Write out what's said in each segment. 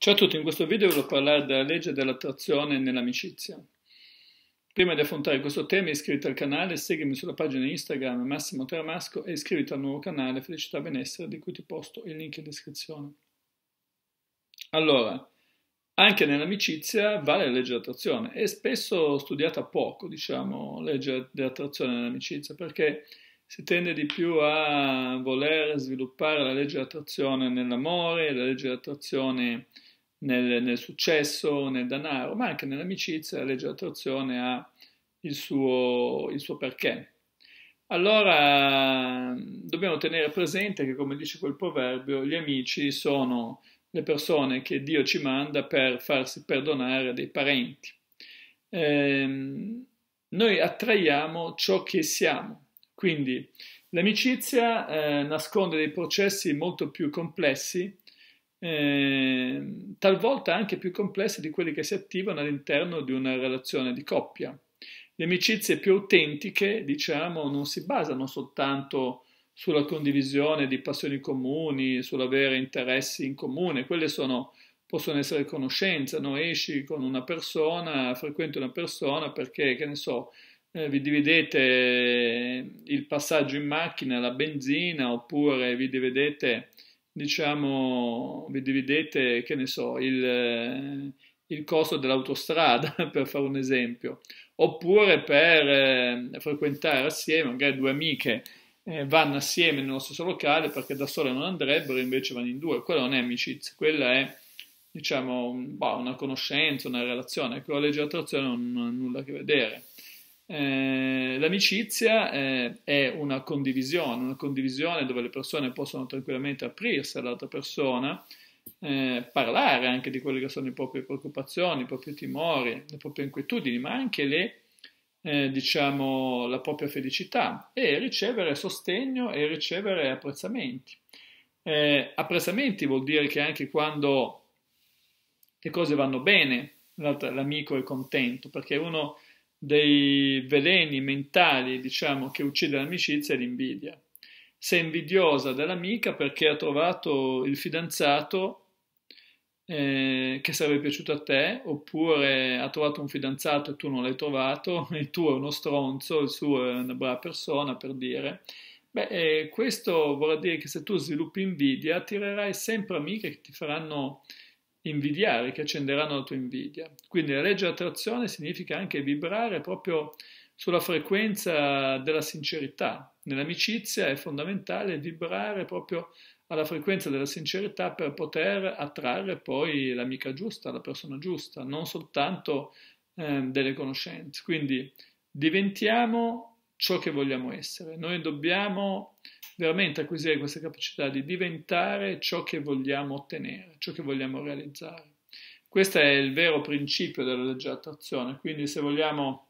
Ciao a tutti, in questo video voglio parlare della legge dell'attrazione nell'amicizia. Prima di affrontare questo tema iscriviti al canale, seguimi sulla pagina Instagram Massimo Teramasco e iscriviti al nuovo canale Felicità Benessere di cui ti posto il link in descrizione. Allora, anche nell'amicizia vale la legge dell'attrazione, è spesso studiata poco, diciamo, la legge dell'attrazione nell'amicizia, perché si tende di più a voler sviluppare la legge dell'attrazione nell'amore, la legge dell'attrazione nel, nel successo, nel denaro, ma anche nell'amicizia, la legge dell'attrazione ha il suo, il suo perché. Allora dobbiamo tenere presente che, come dice quel proverbio, gli amici sono le persone che Dio ci manda per farsi perdonare dei parenti. Eh, noi attraiamo ciò che siamo, quindi l'amicizia eh, nasconde dei processi molto più complessi Ehm, talvolta anche più complesse di quelle che si attivano all'interno di una relazione di coppia. Le amicizie più autentiche, diciamo, non si basano soltanto sulla condivisione di passioni comuni, sull'avere interessi in comune, quelle sono, possono essere conoscenza, no? esci con una persona, frequenti una persona perché, che ne so, eh, vi dividete il passaggio in macchina, la benzina, oppure vi dividete diciamo, vi dividete, che ne so, il, eh, il costo dell'autostrada, per fare un esempio, oppure per eh, frequentare assieme, magari due amiche eh, vanno assieme nello stesso locale perché da sole non andrebbero, invece vanno in due. Quella non è amicizia, quella è diciamo, un, una conoscenza, una relazione, con la legge di attrazione non ha nulla a che vedere. Eh, l'amicizia eh, è una condivisione, una condivisione dove le persone possono tranquillamente aprirsi all'altra persona, eh, parlare anche di quelle che sono le proprie preoccupazioni, i propri timori, le proprie inquietudini, ma anche le, eh, diciamo, la propria felicità e ricevere sostegno e ricevere apprezzamenti. Eh, apprezzamenti vuol dire che anche quando le cose vanno bene, l'amico è contento perché uno dei veleni mentali, diciamo, che uccide l'amicizia è l'invidia. Sei invidiosa dell'amica perché ha trovato il fidanzato eh, che sarebbe piaciuto a te, oppure ha trovato un fidanzato e tu non l'hai trovato, il tuo è uno stronzo, il suo è una brava persona, per dire. Beh, eh, questo vorrà dire che se tu sviluppi invidia, attirerai sempre amiche che ti faranno invidiare, che accenderanno la tua invidia. Quindi la legge dell'attrazione significa anche vibrare proprio sulla frequenza della sincerità. Nell'amicizia è fondamentale vibrare proprio alla frequenza della sincerità per poter attrarre poi l'amica giusta, la persona giusta, non soltanto eh, delle conoscenze. Quindi diventiamo ciò che vogliamo essere. Noi dobbiamo veramente acquisire questa capacità di diventare ciò che vogliamo ottenere, ciò che vogliamo realizzare. Questo è il vero principio della legge attrazione, quindi se vogliamo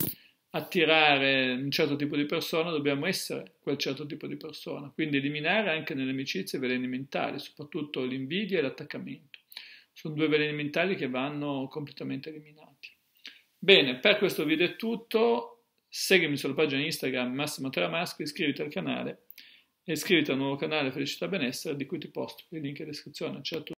attirare un certo tipo di persona dobbiamo essere quel certo tipo di persona, quindi eliminare anche nelle amicizie i veleni mentali, soprattutto l'invidia e l'attaccamento. Sono due veleni mentali che vanno completamente eliminati. Bene, per questo video è tutto, seguimi sulla pagina Instagram Massimo Teramaschi, iscriviti al canale e iscriviti al nuovo canale Felicità Benessere di cui ti posto il link in descrizione. Ciao a tutti!